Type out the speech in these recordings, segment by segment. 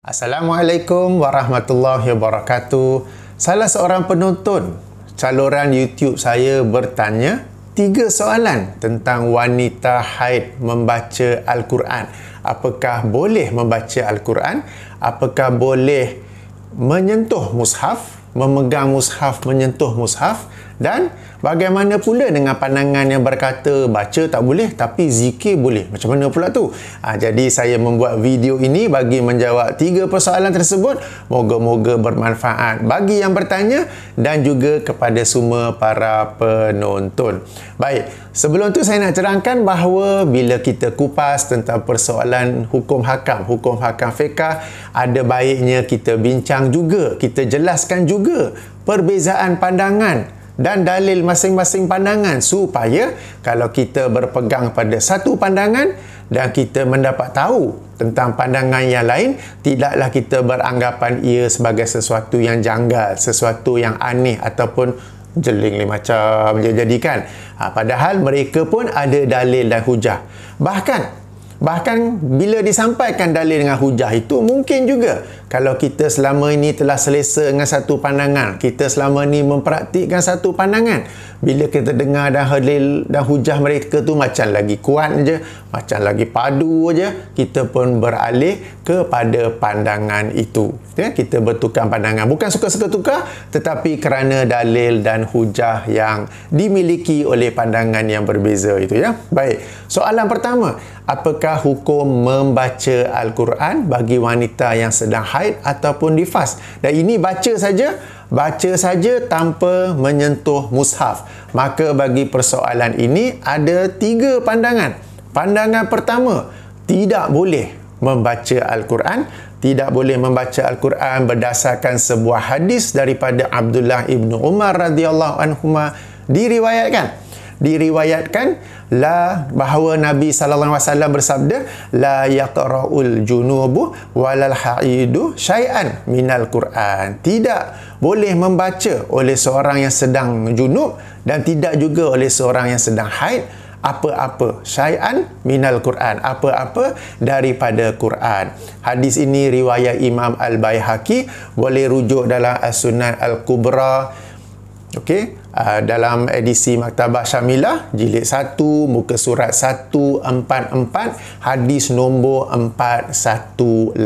Assalamualaikum warahmatullahi wabarakatuh. Salah seorang penonton saluran YouTube saya bertanya tiga soalan tentang wanita haid membaca Al-Quran. Apakah boleh membaca Al-Quran? Apakah boleh menyentuh mushaf, memegang mushaf, menyentuh mushaf dan bagaimana pula dengan pandangan yang berkata baca tak boleh tapi zikir boleh? Macam mana pula tu? Ha, jadi saya membuat video ini bagi menjawab tiga persoalan tersebut. Moga-moga bermanfaat bagi yang bertanya dan juga kepada semua para penonton. Baik, sebelum tu saya nak cerangkan bahawa bila kita kupas tentang persoalan hukum hakam, hukum hakam fiqah, ada baiknya kita bincang juga, kita jelaskan juga perbezaan pandangan dan dalil masing-masing pandangan supaya kalau kita berpegang pada satu pandangan dan kita mendapat tahu tentang pandangan yang lain tidaklah kita beranggapan ia sebagai sesuatu yang janggal sesuatu yang aneh ataupun jeling lima macam dia jadikan ha, padahal mereka pun ada dalil dan hujah bahkan bahkan bila disampaikan dalil dengan hujah itu mungkin juga kalau kita selama ini telah selesa dengan satu pandangan kita selama ini mempraktikkan satu pandangan bila kita dengar dan hadil dan hujah mereka tu macam lagi kuat je macam lagi padu je kita pun beralih kepada pandangan itu ya, kita bertukar pandangan bukan suka-suka tukar tetapi kerana dalil dan hujah yang dimiliki oleh pandangan yang berbeza itu ya baik soalan pertama apakah hukum membaca Al-Quran bagi wanita yang sedang hadir haid ataupun nifas. Dan ini baca saja, baca saja tanpa menyentuh mushaf. Maka bagi persoalan ini ada tiga pandangan. Pandangan pertama, tidak boleh membaca Al-Quran tidak boleh membaca Al-Quran berdasarkan sebuah hadis daripada Abdullah ibnu Umar radhiyallahu anhu diriwayatkan diriwayatkan la bahawa Nabi sallallahu alaihi wasallam bersabda la yaqra'ul junubu walal haidu syai'an minal Quran. Tidak boleh membaca oleh seorang yang sedang junub dan tidak juga oleh seorang yang sedang haid apa-apa syai'an minal Quran apa-apa daripada Quran hadis ini riwayat Imam Al-Bayhaqi boleh rujuk dalam As-Sunan Al-Kubra okey Ah, dalam edisi Maktabah Syamilah jilid 1 muka surat 144 hadis nombor 418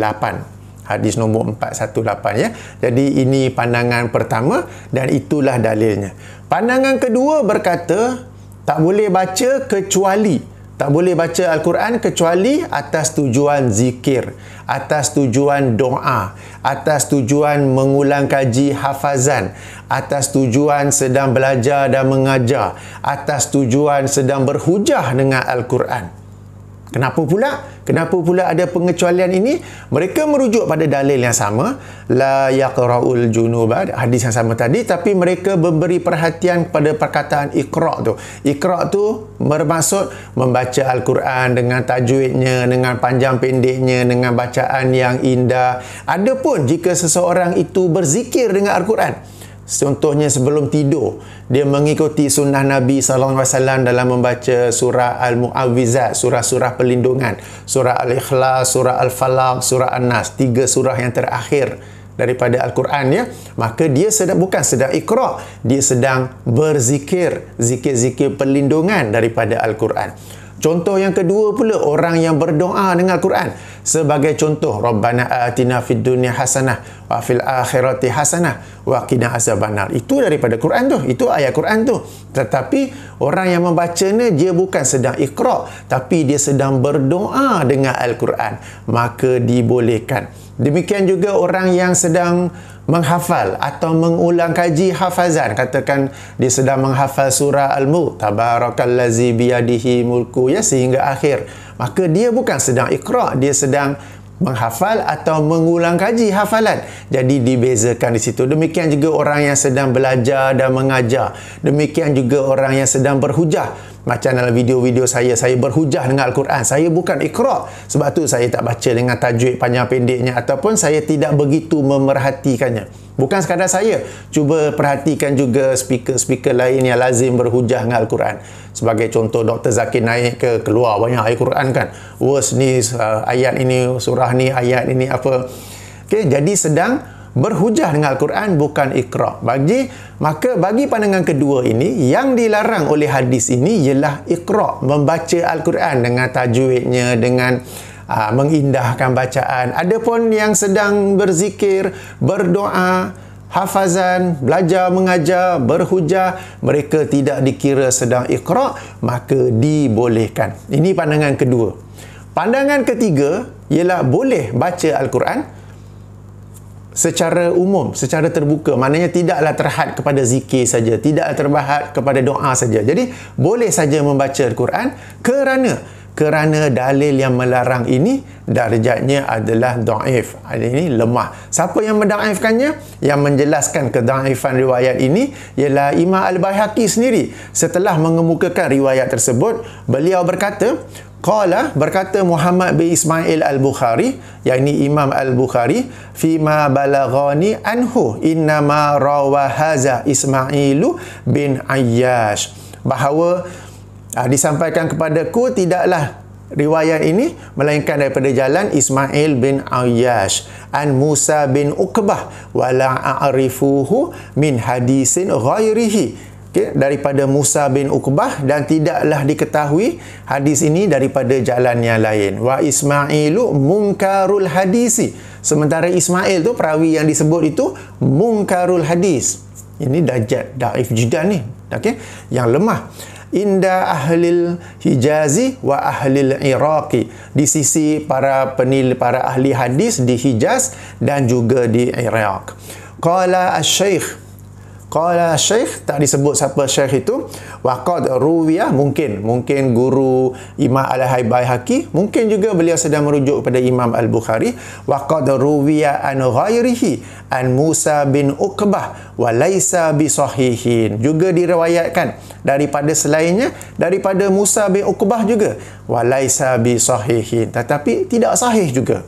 hadis nombor 418 ya jadi ini pandangan pertama dan itulah dalilnya pandangan kedua berkata tak boleh baca kecuali tak boleh baca Al-Quran kecuali atas tujuan zikir, atas tujuan doa, atas tujuan mengulang kaji hafazan, atas tujuan sedang belajar dan mengajar, atas tujuan sedang berhujah dengan Al-Quran. Kenapa pula? Kenapa pula ada pengecualian ini? Mereka merujuk pada dalil yang sama, la yaqra'ul junuba, hadis yang sama tadi, tapi mereka memberi perhatian pada perkataan ikra' tu. Ikra' tu bermaksud membaca Al-Quran dengan tajwidnya, dengan panjang pendeknya, dengan bacaan yang indah. Adapun jika seseorang itu berzikir dengan Al-Quran, Contohnya sebelum tidur, dia mengikuti sunnah Nabi SAW dalam membaca surah al muawizah surah-surah pelindungan surah Al-Ikhlas, surah Al-Falaq, surah An-Nas, tiga surah yang terakhir daripada Al-Quran ya maka dia sedang bukan sedang ikra dia sedang berzikir zikir-zikir pelindungan daripada Al-Quran contoh yang kedua pula orang yang berdoa dengan Al-Quran sebagai contoh rabbana atina fid dunya hasanah wa fil akhirati hasanah wa qina azabannar itu daripada Quran tu itu ayat Quran tu tetapi orang yang membacanya dia bukan sedang iqra tapi dia sedang berdoa dengan al-Quran maka dibolehkan demikian juga orang yang sedang menghafal atau mengulang kaji hafazan katakan dia sedang menghafal surah al-mulk tabarakallazi biyadihi mulku ya sehingga akhir maka dia bukan sedang ikhra, dia sedang menghafal atau mengulang kaji hafalan. Jadi dibezakan di situ. Demikian juga orang yang sedang belajar dan mengajar. Demikian juga orang yang sedang berhujah macam dalam video-video saya saya berhujah dengan al-Quran saya bukan ikra sebab tu saya tak baca dengan tajwid panjang pendeknya ataupun saya tidak begitu memerhatikannya bukan sekadar saya cuba perhatikan juga speaker-speaker lain yang lazim berhujah dengan al-Quran sebagai contoh Dr Zakir naik ke keluar banyak ayat Quran kan verse ni uh, ayat ini surah ni ayat ini apa Okay, jadi sedang berhujah dengan Al-Quran bukan ikra. Bagi maka bagi pandangan kedua ini yang dilarang oleh hadis ini ialah ikra membaca Al-Quran dengan tajwidnya dengan aa, ah, mengindahkan bacaan. ada Adapun yang sedang berzikir, berdoa, hafazan, belajar mengajar, berhujah, mereka tidak dikira sedang ikra, maka dibolehkan. Ini pandangan kedua. Pandangan ketiga ialah boleh baca Al-Quran secara umum, secara terbuka, maknanya tidaklah terhad kepada zikir saja, tidak terbahat kepada doa saja. Jadi, boleh saja membaca Al-Quran kerana kerana dalil yang melarang ini darjatnya adalah daif. Ini lemah. Siapa yang mendaifkannya? Yang menjelaskan kedaifan riwayat ini ialah Imam Al-Baihaqi sendiri. Setelah mengemukakan riwayat tersebut, beliau berkata, Qala ah, berkata Muhammad bin Ismail Al-Bukhari yakni Imam Al-Bukhari fi ma balaghani anhu inna ma rawahaza Ismailu bin Ayyash bahawa aa, ah, disampaikan kepadaku tidaklah riwayat ini melainkan daripada jalan Ismail bin Ayyash an Musa bin Uqbah wala a'rifuhu min hadisin ghairihi okay, daripada Musa bin Uqbah dan tidaklah diketahui hadis ini daripada jalan yang lain wa ismailu munkarul hadisi sementara Ismail tu perawi yang disebut itu munkarul hadis ini dajat daif jidan ni okay? yang lemah inda ahlil hijazi wa ahlil iraqi di sisi para penil para ahli hadis di Hijaz dan juga di Iraq qala asy-syekh qala syekh tak disebut siapa syekh itu waqad ruwiyah mungkin mungkin guru imam al haibaihaqi mungkin juga beliau sedang merujuk kepada imam al bukhari waqad ruwiyah an ghairihi an musa bin uqbah wa laisa bi sahihin juga diriwayatkan daripada selainnya daripada musa bin uqbah juga wa laisa bi sahihin tetapi tidak sahih juga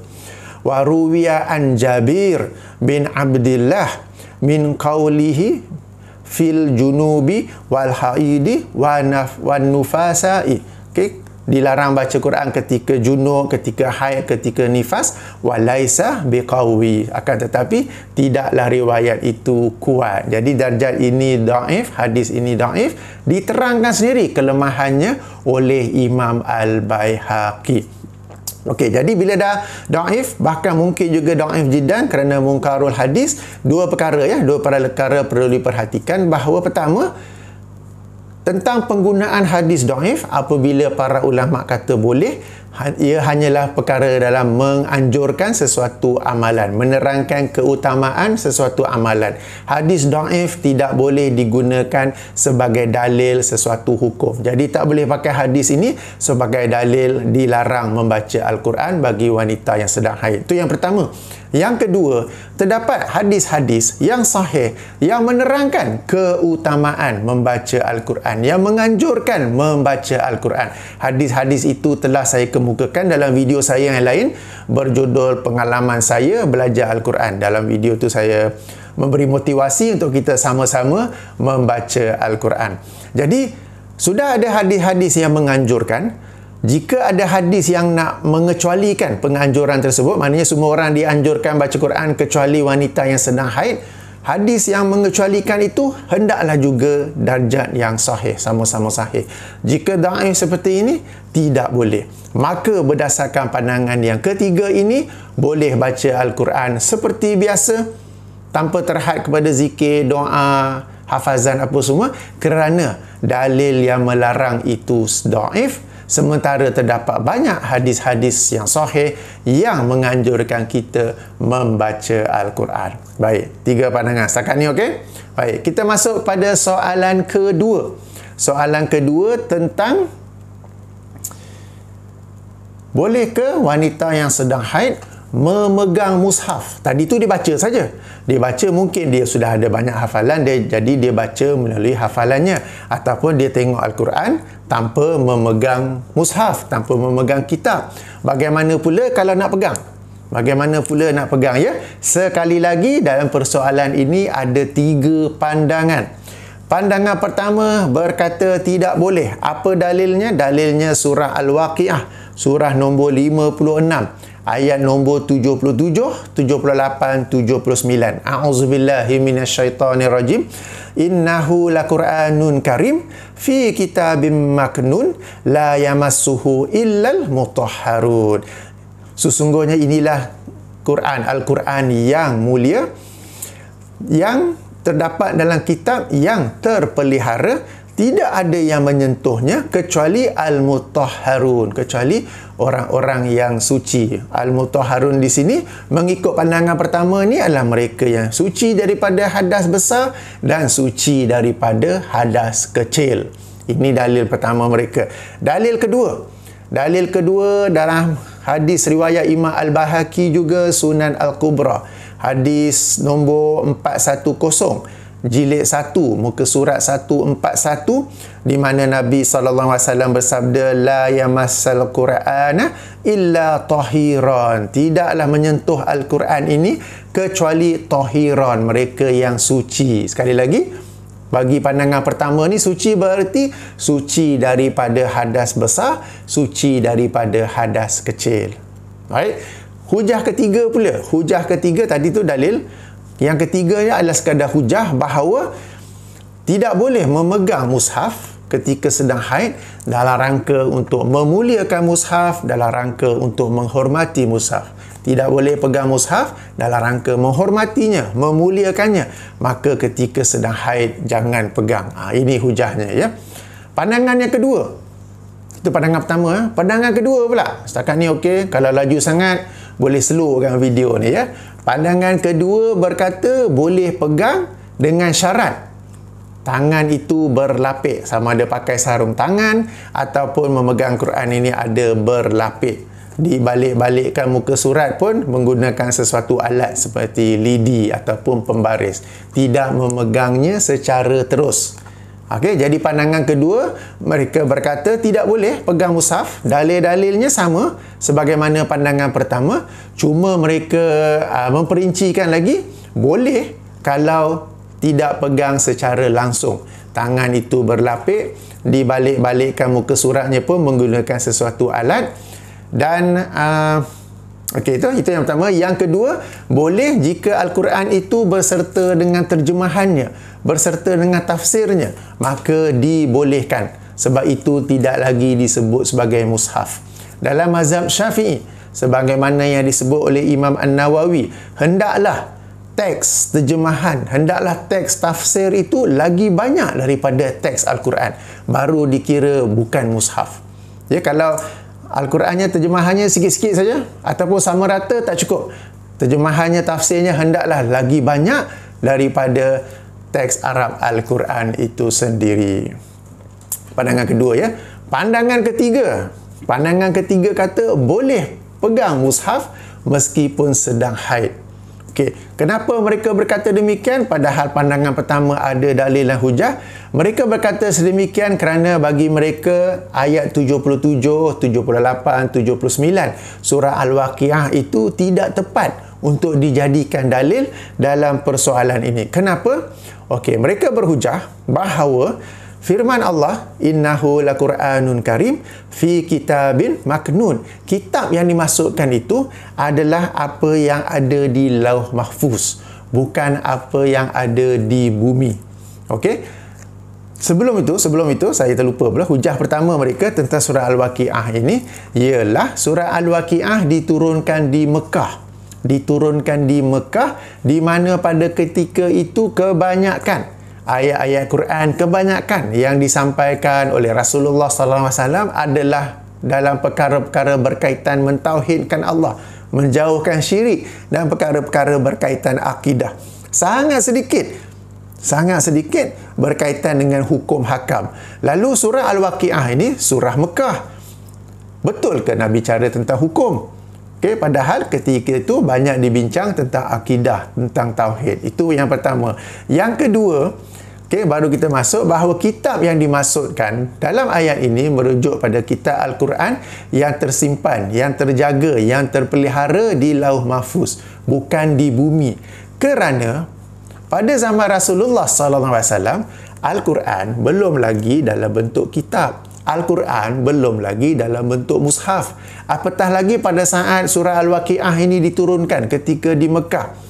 wa ruwiyah an jabir bin Abdullah min qawlihi fil junubi wal haidi wan nufasai okey dilarang baca Quran ketika junub ketika haid ketika nifas walaisa biqawi akan tetapi tidaklah riwayat itu kuat jadi darjat ini daif hadis ini daif diterangkan sendiri kelemahannya oleh Imam Al-Baihaqi Okey, jadi bila dah da'if, bahkan mungkin juga da'if jidan kerana mungkarul hadis, dua perkara ya, dua perkara perlu diperhatikan bahawa pertama, tentang penggunaan hadis da'if, apabila para ulama kata boleh, ia hanyalah perkara dalam menganjurkan sesuatu amalan menerangkan keutamaan sesuatu amalan hadis daif tidak boleh digunakan sebagai dalil sesuatu hukum jadi tak boleh pakai hadis ini sebagai dalil dilarang membaca al-Quran bagi wanita yang sedang haid itu yang pertama yang kedua, terdapat hadis-hadis yang sahih yang menerangkan keutamaan membaca Al-Quran, yang menganjurkan membaca Al-Quran. Hadis-hadis itu telah saya kemukakan dalam video saya yang lain berjudul pengalaman saya belajar Al-Quran. Dalam video itu saya memberi motivasi untuk kita sama-sama membaca Al-Quran. Jadi, sudah ada hadis-hadis yang menganjurkan, jika ada hadis yang nak mengecualikan penganjuran tersebut, maknanya semua orang dianjurkan baca Quran kecuali wanita yang sedang haid, hadis yang mengecualikan itu hendaklah juga darjat yang sahih, sama-sama sahih. Jika daif seperti ini, tidak boleh. Maka berdasarkan pandangan yang ketiga ini, boleh baca Al-Quran seperti biasa tanpa terhad kepada zikir, doa, hafazan apa semua kerana dalil yang melarang itu daif. Sementara terdapat banyak hadis-hadis yang sahih yang menganjurkan kita membaca Al-Quran. Baik, tiga pandangan setakat ni okey? Baik, kita masuk pada soalan kedua. Soalan kedua tentang Boleh ke wanita yang sedang haid memegang mushaf. Tadi tu dia baca saja. Dia baca mungkin dia sudah ada banyak hafalan dia jadi dia baca melalui hafalannya ataupun dia tengok al-Quran tanpa memegang mushaf, tanpa memegang kitab. Bagaimana pula kalau nak pegang? Bagaimana pula nak pegang ya? Sekali lagi dalam persoalan ini ada tiga pandangan. Pandangan pertama berkata tidak boleh. Apa dalilnya? Dalilnya surah Al-Waqiah surah nombor 56 ayat nombor 77 78 79 a'udzubillahi minasyaitonirrajim innahu laquranun karim fi kitabim maknun la yamassuhu illal mutahharun sesungguhnya inilah Quran al-Quran yang mulia yang terdapat dalam kitab yang terpelihara tidak ada yang menyentuhnya kecuali al-mutahharun kecuali orang-orang yang suci al-mutahharun di sini mengikut pandangan pertama ni adalah mereka yang suci daripada hadas besar dan suci daripada hadas kecil ini dalil pertama mereka dalil kedua dalil kedua dalam hadis riwayat Imam Al-Bahaki juga Sunan Al-Kubra hadis nombor 410 jilid 1 muka surat 141 di mana Nabi SAW bersabda la yamassal qur'ana illa tahiran tidaklah menyentuh al-Quran ini kecuali tahiran mereka yang suci sekali lagi bagi pandangan pertama ni suci berarti suci daripada hadas besar suci daripada hadas kecil baik hujah ketiga pula hujah ketiga tadi tu dalil yang ketiganya adalah sekadar hujah bahawa tidak boleh memegang mushaf ketika sedang haid dalam rangka untuk memuliakan mushaf dalam rangka untuk menghormati mushaf tidak boleh pegang mushaf dalam rangka menghormatinya memuliakannya maka ketika sedang haid jangan pegang ha, ini hujahnya ya pandangan yang kedua itu pandangan pertama ya. pandangan kedua pula setakat ni okey kalau laju sangat boleh slow video ni ya Pandangan kedua berkata boleh pegang dengan syarat tangan itu berlapik sama ada pakai sarung tangan ataupun memegang Quran ini ada berlapik dibalik-balikkan muka surat pun menggunakan sesuatu alat seperti lidi ataupun pembaris tidak memegangnya secara terus Okay, jadi pandangan kedua, mereka berkata tidak boleh pegang musaf Dalil-dalilnya sama sebagaimana pandangan pertama, cuma mereka aa, ah, memperincikan lagi boleh kalau tidak pegang secara langsung. Tangan itu berlapik, dibalik-balikkan muka suratnya pun menggunakan sesuatu alat dan aa, ah, Okey itu itu yang pertama. Yang kedua, boleh jika al-Quran itu berserta dengan terjemahannya, berserta dengan tafsirnya, maka dibolehkan. Sebab itu tidak lagi disebut sebagai mushaf. Dalam mazhab Syafi'i, sebagaimana yang disebut oleh Imam An-Nawawi, hendaklah teks terjemahan, hendaklah teks tafsir itu lagi banyak daripada teks al-Quran baru dikira bukan mushaf. Ya kalau Al-Qurannya terjemahannya sikit-sikit saja ataupun sama rata tak cukup. Terjemahannya tafsirnya hendaklah lagi banyak daripada teks Arab Al-Quran itu sendiri. Pandangan kedua ya. Pandangan ketiga. Pandangan ketiga kata boleh pegang mushaf meskipun sedang haid. Okey, kenapa mereka berkata demikian padahal pandangan pertama ada dalil dan hujah? Mereka berkata sedemikian kerana bagi mereka ayat 77, 78, 79 surah Al-Waqiah itu tidak tepat untuk dijadikan dalil dalam persoalan ini. Kenapa? Okey, mereka berhujah bahawa firman Allah innahu quranun karim fi kitabin maknun kitab yang dimasukkan itu adalah apa yang ada di lauh mahfuz bukan apa yang ada di bumi okey sebelum itu sebelum itu saya terlupa pula hujah pertama mereka tentang surah al-waqiah ini ialah surah al-waqiah diturunkan di Mekah diturunkan di Mekah di mana pada ketika itu kebanyakan ayat-ayat Quran kebanyakan yang disampaikan oleh Rasulullah sallallahu alaihi wasallam adalah dalam perkara-perkara berkaitan mentauhidkan Allah, menjauhkan syirik dan perkara-perkara berkaitan akidah. Sangat sedikit sangat sedikit berkaitan dengan hukum hakam. Lalu surah Al-Waqiah ini surah Mekah. Betul ke Nabi cara tentang hukum? Okey, padahal ketika itu banyak dibincang tentang akidah, tentang tauhid. Itu yang pertama. Yang kedua, okey, baru kita masuk bahawa kitab yang dimaksudkan dalam ayat ini merujuk pada kitab Al-Quran yang tersimpan, yang terjaga, yang terpelihara di Lauh Mahfuz, bukan di bumi. Kerana pada zaman Rasulullah sallallahu alaihi wasallam, Al-Quran belum lagi dalam bentuk kitab. Al-Quran belum lagi dalam bentuk mushaf. Apatah lagi pada saat surah Al-Waqi'ah ini diturunkan ketika di Mekah.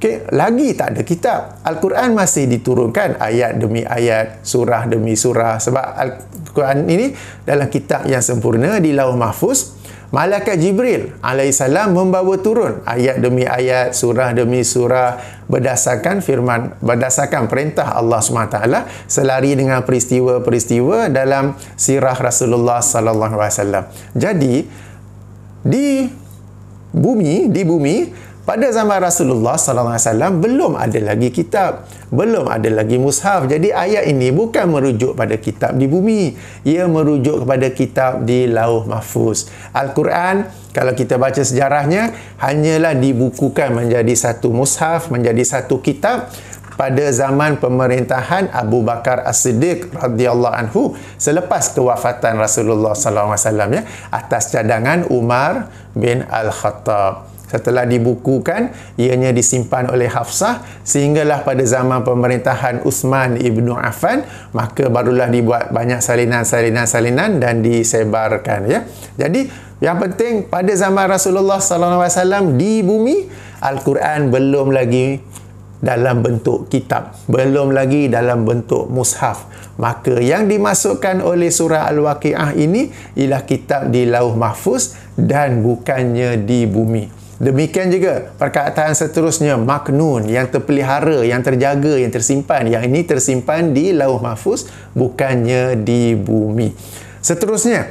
Okay. Lagi tak ada kitab. Al-Quran masih diturunkan ayat demi ayat, surah demi surah. Sebab Al-Quran ini dalam kitab yang sempurna di Lauh Mahfuz. Malaikat Jibril alaihissalam membawa turun ayat demi ayat, surah demi surah berdasarkan firman, berdasarkan perintah Allah SWT selari dengan peristiwa-peristiwa dalam sirah Rasulullah SAW. Jadi, di bumi, di bumi, pada zaman Rasulullah sallallahu alaihi wasallam belum ada lagi kitab, belum ada lagi mushaf. Jadi ayat ini bukan merujuk pada kitab di bumi, ia merujuk kepada kitab di Lauh Mahfuz. Al-Quran kalau kita baca sejarahnya hanyalah dibukukan menjadi satu mushaf, menjadi satu kitab pada zaman pemerintahan Abu Bakar As-Siddiq radhiyallahu anhu selepas kewafatan Rasulullah sallallahu alaihi wasallam ya atas cadangan Umar bin Al-Khattab setelah dibukukan ianya disimpan oleh Hafsah sehinggalah pada zaman pemerintahan Uthman ibnu Affan maka barulah dibuat banyak salinan-salinan-salinan dan disebarkan ya jadi yang penting pada zaman Rasulullah SAW di bumi Al-Quran belum lagi dalam bentuk kitab belum lagi dalam bentuk mushaf maka yang dimasukkan oleh surah Al-Waqi'ah ini ialah kitab di Lauh Mahfuz dan bukannya di bumi. Demikian juga perkataan seterusnya maknun yang terpelihara, yang terjaga, yang tersimpan. Yang ini tersimpan di lauh mahfuz bukannya di bumi. Seterusnya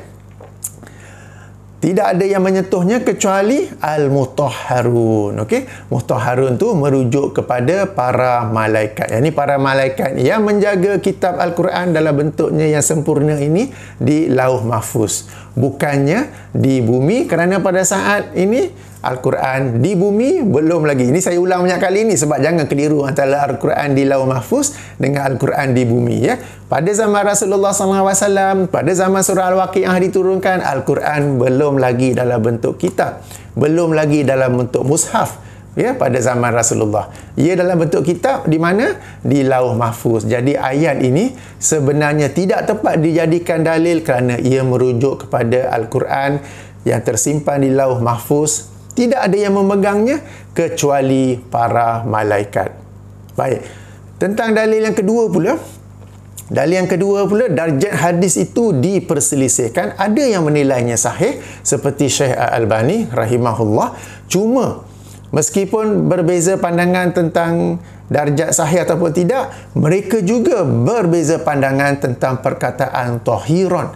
tidak ada yang menyentuhnya kecuali al-mutahharun. Okey, mutahharun tu merujuk kepada para malaikat. Yang ini para malaikat yang menjaga kitab al-Quran dalam bentuknya yang sempurna ini di lauh mahfuz bukannya di bumi kerana pada saat ini Al-Quran di bumi belum lagi. Ini saya ulang banyak kali ini sebab jangan keliru antara Al-Quran di Lauh Mahfuz dengan Al-Quran di bumi ya. Pada zaman Rasulullah SAW, pada zaman surah Al-Waqi'ah diturunkan, Al-Quran belum lagi dalam bentuk kitab. Belum lagi dalam bentuk mushaf ya pada zaman Rasulullah. Ia dalam bentuk kitab di mana di Lauh Mahfuz. Jadi ayat ini sebenarnya tidak tepat dijadikan dalil kerana ia merujuk kepada Al-Quran yang tersimpan di Lauh Mahfuz. Tidak ada yang memegangnya kecuali para malaikat. Baik. Tentang dalil yang kedua pula Dalil yang kedua pula darjat hadis itu diperselisihkan ada yang menilainya sahih seperti Syekh Al-Albani rahimahullah cuma meskipun berbeza pandangan tentang darjat sahih ataupun tidak mereka juga berbeza pandangan tentang perkataan tohiron.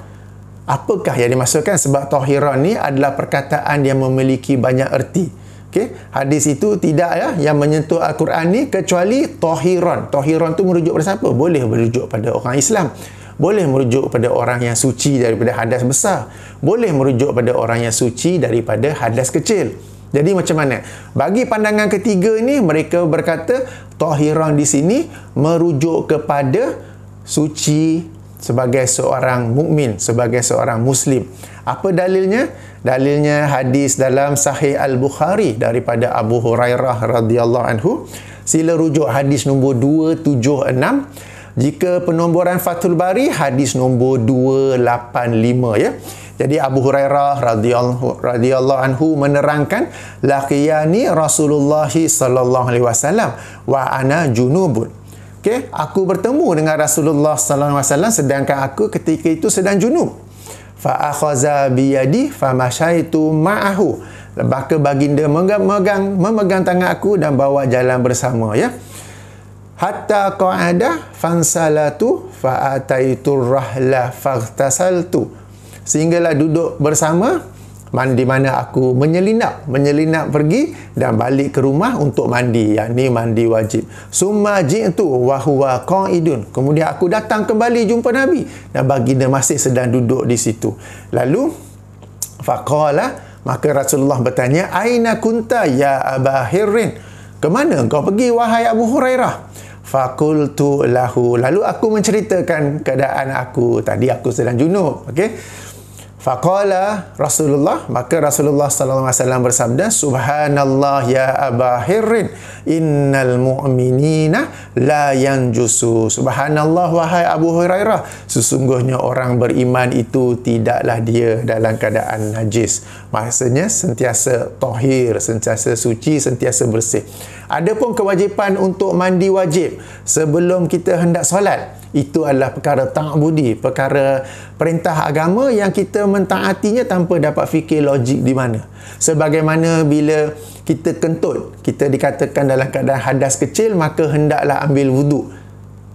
apakah yang dimaksudkan sebab tohiron ni adalah perkataan yang memiliki banyak erti okey hadis itu tidak ya yang menyentuh al-Quran ni kecuali tohiron. Tohiron tu merujuk pada siapa boleh merujuk pada orang Islam boleh merujuk pada orang yang suci daripada hadas besar boleh merujuk pada orang yang suci daripada hadas kecil jadi macam mana? Bagi pandangan ketiga ni mereka berkata tahiran di sini merujuk kepada suci sebagai seorang mukmin, sebagai seorang muslim. Apa dalilnya? Dalilnya hadis dalam Sahih Al-Bukhari daripada Abu Hurairah radhiyallahu anhu. Sila rujuk hadis nombor 276 jika penomboran Fathul Bari hadis nombor 285 ya. Jadi Abu Hurairah radhiyallahu anhu menerangkan laqiyani Rasulullah sallallahu alaihi wasallam wa ana junubun. Okey, aku bertemu dengan Rasulullah sallallahu alaihi wasallam sedangkan aku ketika itu sedang junub. Fa akhaza bi yadi fa mashaitu ma'ahu. Maka baginda memegang, memegang tangan aku dan bawa jalan bersama ya hatta qa'ada fansalatu fa'ataitu rahla faghtasaltu sehinggalah duduk bersama mandi mana aku menyelinap menyelinap pergi dan balik ke rumah untuk mandi yang ni mandi wajib summa jitu wa huwa qa'idun kemudian aku datang kembali jumpa nabi dan dia masih sedang duduk di situ lalu faqala maka rasulullah bertanya aina kunta ya abahirin kemana kau pergi wahai abu hurairah Fakultu lahu. Lalu aku menceritakan keadaan aku. Tadi aku sedang junub. Okey. Faqala Rasulullah maka Rasulullah sallallahu alaihi wasallam bersabda subhanallah ya Aba Hirin innal mu'minina la yang yanjusu subhanallah wahai Abu Hurairah sesungguhnya orang beriman itu tidaklah dia dalam keadaan najis maksudnya sentiasa tohir, sentiasa suci sentiasa bersih ada pun kewajipan untuk mandi wajib sebelum kita hendak solat. Itu adalah perkara ta'budi, perkara perintah agama yang kita mentaatinya tanpa dapat fikir logik di mana. Sebagaimana bila kita kentut, kita dikatakan dalam keadaan hadas kecil, maka hendaklah ambil wuduk.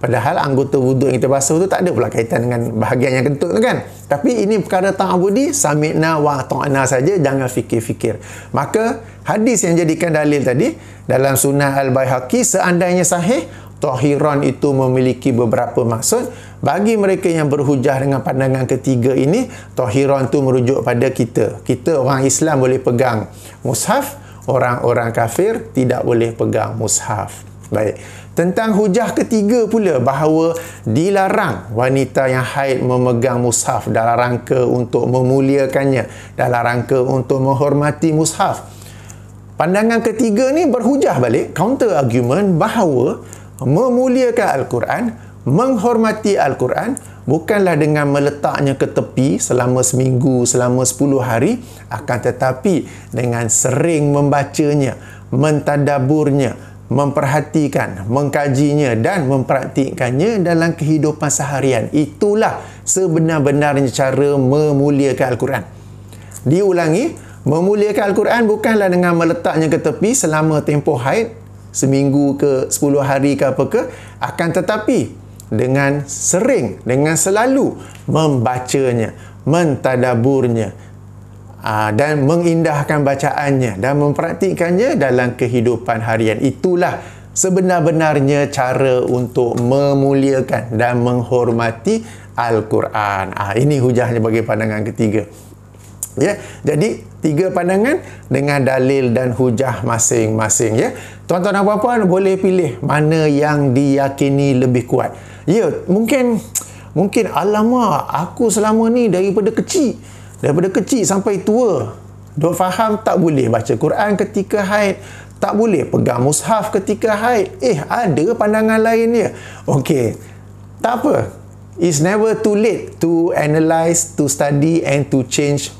Padahal anggota wuduk yang kita basuh tu tak ada pula kaitan dengan bahagian yang kentut tu kan. Tapi ini perkara ta'abudi, samikna wa ta'na saja jangan fikir-fikir. Maka hadis yang jadikan dalil tadi dalam sunnah al-Baihaqi seandainya sahih, tahiran itu memiliki beberapa maksud. Bagi mereka yang berhujah dengan pandangan ketiga ini, tahiran tu merujuk pada kita. Kita orang Islam boleh pegang mushaf, orang-orang kafir tidak boleh pegang mushaf. Baik tentang hujah ketiga pula bahawa dilarang wanita yang haid memegang mushaf dalam rangka untuk memuliakannya dalam rangka untuk menghormati mushaf pandangan ketiga ni berhujah balik counter argument bahawa memuliakan al-Quran menghormati al-Quran bukanlah dengan meletaknya ke tepi selama seminggu selama sepuluh hari akan tetapi dengan sering membacanya mentadaburnya memperhatikan, mengkajinya dan mempraktikkannya dalam kehidupan seharian. Itulah sebenar-benarnya cara memuliakan Al-Quran. Diulangi, memuliakan Al-Quran bukanlah dengan meletaknya ke tepi selama tempoh haid, seminggu ke sepuluh hari ke apakah, akan tetapi dengan sering, dengan selalu membacanya, mentadaburnya, Ah, dan mengindahkan bacaannya dan mempraktikkannya dalam kehidupan harian. Itulah sebenar-benarnya cara untuk memuliakan dan menghormati Al-Quran. Ah, ini hujahnya bagi pandangan ketiga. Ya, jadi tiga pandangan dengan dalil dan hujah masing-masing ya. Tuan-tuan dan puan-puan boleh pilih mana yang diyakini lebih kuat. Ya, mungkin mungkin alamak aku selama ni daripada kecil daripada kecil sampai tua duk faham tak boleh baca Quran ketika haid tak boleh pegang mushaf ketika haid eh ada pandangan lain dia ok tak apa it's never too late to analyse, to study and to change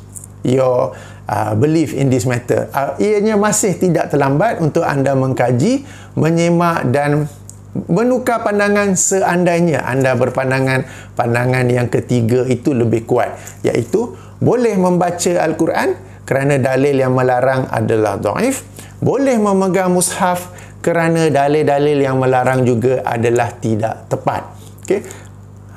your uh, belief in this matter uh, ianya masih tidak terlambat untuk anda mengkaji menyemak dan menukar pandangan seandainya anda berpandangan pandangan yang ketiga itu lebih kuat iaitu boleh membaca Al-Quran kerana dalil yang melarang adalah daif boleh memegang mushaf kerana dalil-dalil yang melarang juga adalah tidak tepat okey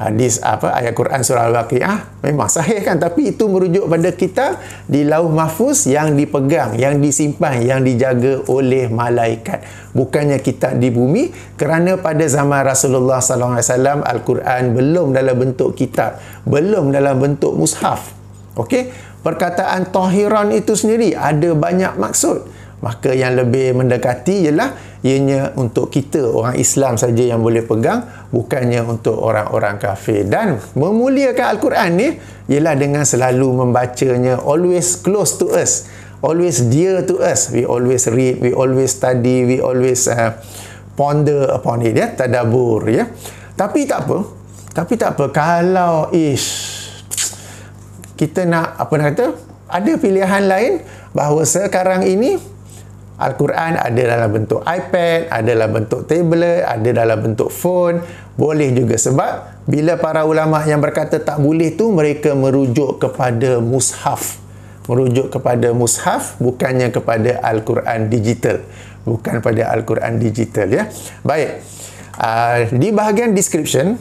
hadis apa ayat Quran surah al-baqiah memang sahih kan tapi itu merujuk pada kita di lauh mahfuz yang dipegang yang disimpan yang dijaga oleh malaikat bukannya kita di bumi kerana pada zaman Rasulullah sallallahu alaihi wasallam al-Quran belum dalam bentuk kitab belum dalam bentuk mushaf Okey, perkataan tahiran itu sendiri ada banyak maksud. Maka yang lebih mendekati ialah ianya untuk kita orang Islam saja yang boleh pegang bukannya untuk orang-orang kafir dan memuliakan al-Quran ni ialah dengan selalu membacanya always close to us always dear to us we always read we always study we always uh, ponder upon it ya tadabbur ya tapi tak apa tapi tak apa kalau ish kita nak apa nak kata ada pilihan lain bahawa sekarang ini Al-Quran ada dalam bentuk iPad, ada dalam bentuk tablet, ada dalam bentuk phone, boleh juga sebab bila para ulama yang berkata tak boleh tu mereka merujuk kepada mushaf. Merujuk kepada mushaf bukannya kepada Al-Quran digital. Bukan pada Al-Quran digital ya. Baik. Uh, di bahagian description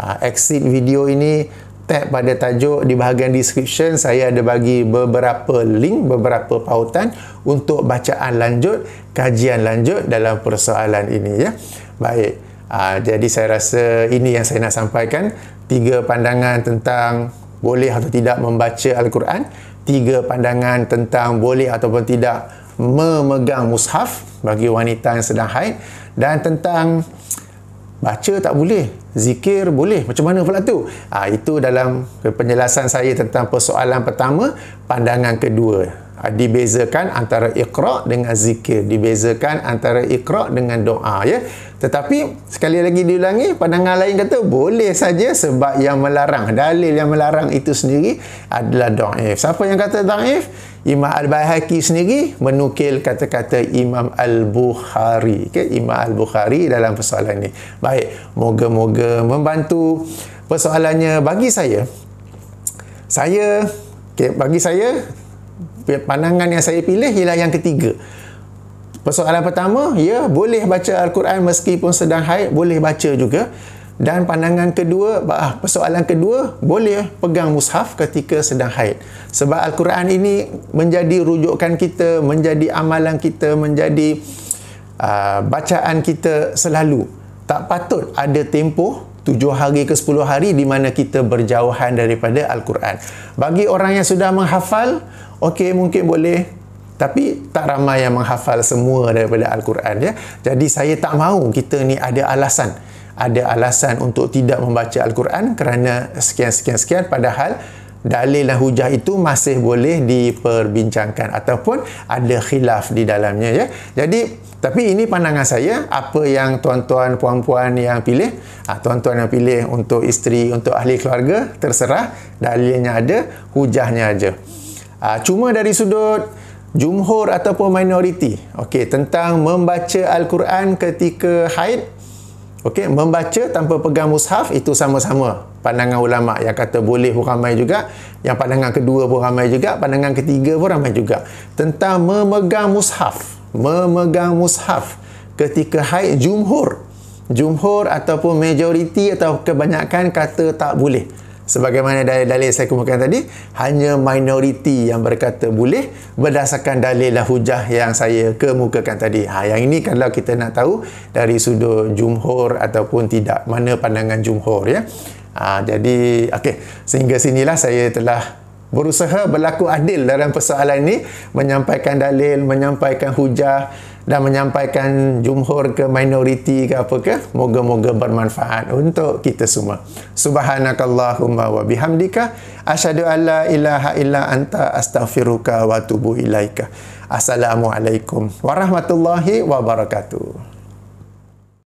uh, exit video ini tap pada tajuk di bahagian description saya ada bagi beberapa link beberapa pautan untuk bacaan lanjut kajian lanjut dalam persoalan ini ya baik aa, ah, jadi saya rasa ini yang saya nak sampaikan tiga pandangan tentang boleh atau tidak membaca al-Quran tiga pandangan tentang boleh ataupun tidak memegang mushaf bagi wanita yang sedang haid dan tentang baca tak boleh zikir boleh macam mana pula tu ha, itu dalam penjelasan saya tentang persoalan pertama pandangan kedua Ah, dibezakan antara iqra dengan zikir dibezakan antara iqra dengan doa ya tetapi sekali lagi diulangi pandangan lain kata boleh saja sebab yang melarang dalil yang melarang itu sendiri adalah daif siapa yang kata daif Imam Al-Bahaki sendiri menukil kata-kata Imam Al-Bukhari okay? Imam Al-Bukhari dalam persoalan ini baik moga-moga membantu persoalannya bagi saya saya okay, bagi saya pandangan yang saya pilih ialah yang ketiga. Persoalan pertama, ya boleh baca Al-Quran meskipun sedang haid, boleh baca juga. Dan pandangan kedua, ah, persoalan kedua, boleh pegang mushaf ketika sedang haid. Sebab Al-Quran ini menjadi rujukan kita, menjadi amalan kita, menjadi uh, bacaan kita selalu. Tak patut ada tempoh Tujuh hari ke sepuluh hari di mana kita berjauhan daripada Al-Quran. Bagi orang yang sudah menghafal, okey mungkin boleh tapi tak ramai yang menghafal semua daripada Al-Quran ya. Jadi saya tak mahu kita ni ada alasan ada alasan untuk tidak membaca Al-Quran kerana sekian-sekian-sekian padahal dalil dan hujah itu masih boleh diperbincangkan ataupun ada khilaf di dalamnya ya. Jadi tapi ini pandangan saya apa yang tuan-tuan puan-puan yang pilih ah, tuan-tuan yang pilih untuk isteri untuk ahli keluarga terserah dalilnya ada hujahnya aja. Ah, cuma dari sudut jumhur ataupun minoriti. Okey, tentang membaca al-Quran ketika haid Okey, membaca tanpa pegang mushaf itu sama-sama pandangan ulama yang kata boleh pun ramai juga, yang pandangan kedua pun ramai juga, pandangan ketiga pun ramai juga tentang memegang mushaf. Memegang mushaf ketika haid jumhur. Jumhur ataupun majoriti atau kebanyakan kata tak boleh sebagaimana dalil-dalil saya kemukakan tadi hanya minoriti yang berkata boleh berdasarkan dalil dan hujah yang saya kemukakan tadi ha, yang ini kalau kita nak tahu dari sudut jumhur ataupun tidak mana pandangan jumhur ya ha, jadi okey sehingga sinilah saya telah berusaha berlaku adil dalam persoalan ini menyampaikan dalil menyampaikan hujah dan menyampaikan jumhur ke minoriti ke apa ke moga-moga bermanfaat untuk kita semua subhanakallahumma wa bihamdika asyhadu alla ilaha illa anta astaghfiruka wa atubu ilaika assalamualaikum warahmatullahi wabarakatuh